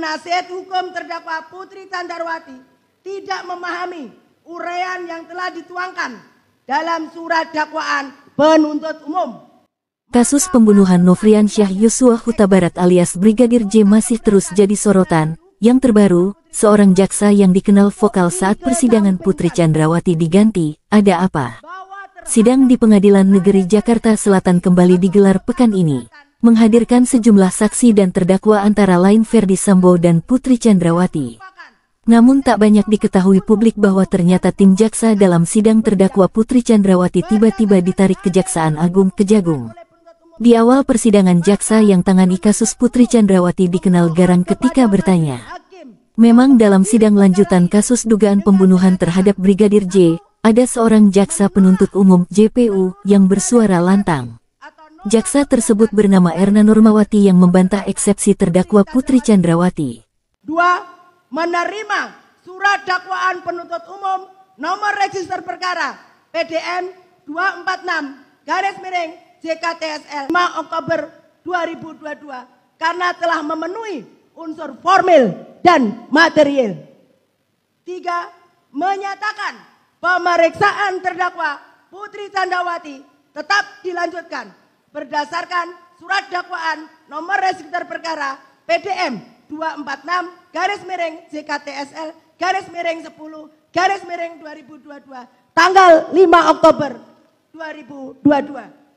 penasihat hukum terdakwa Putri Candrawati tidak memahami uraian yang telah dituangkan dalam surat dakwaan penuntut umum. Kasus pembunuhan Nofrian Syah Yusua Huta Barat alias Brigadir J masih terus jadi sorotan. Yang terbaru, seorang jaksa yang dikenal vokal saat persidangan Putri Candrawati diganti, ada apa? Sidang di Pengadilan Negeri Jakarta Selatan kembali digelar pekan ini menghadirkan sejumlah saksi dan terdakwa antara lain Ferdi Sambo dan Putri Chandrawati. Namun tak banyak diketahui publik bahwa ternyata tim jaksa dalam sidang terdakwa Putri Chandrawati tiba-tiba ditarik Kejaksaan Agung Kejagung. Di awal persidangan jaksa yang tangani kasus Putri Chandrawati dikenal garang ketika bertanya. Memang dalam sidang lanjutan kasus dugaan pembunuhan terhadap Brigadir J, ada seorang jaksa penuntut umum JPU yang bersuara lantang. Jaksa tersebut bernama Erna Nurmawati yang membantah eksepsi terdakwa Putri Chandrawati. Dua, menerima surat dakwaan penuntut umum nomor register perkara PDM 246 garis miring JKTSL 5 Oktober 2022 karena telah memenuhi unsur formil dan material. Tiga, menyatakan pemeriksaan terdakwa Putri Chandrawati tetap dilanjutkan berdasarkan surat dakwaan nomor register perkara PDM 246 garis miring JKTSL garis miring 10 garis miring 2022 tanggal 5 Oktober 2022.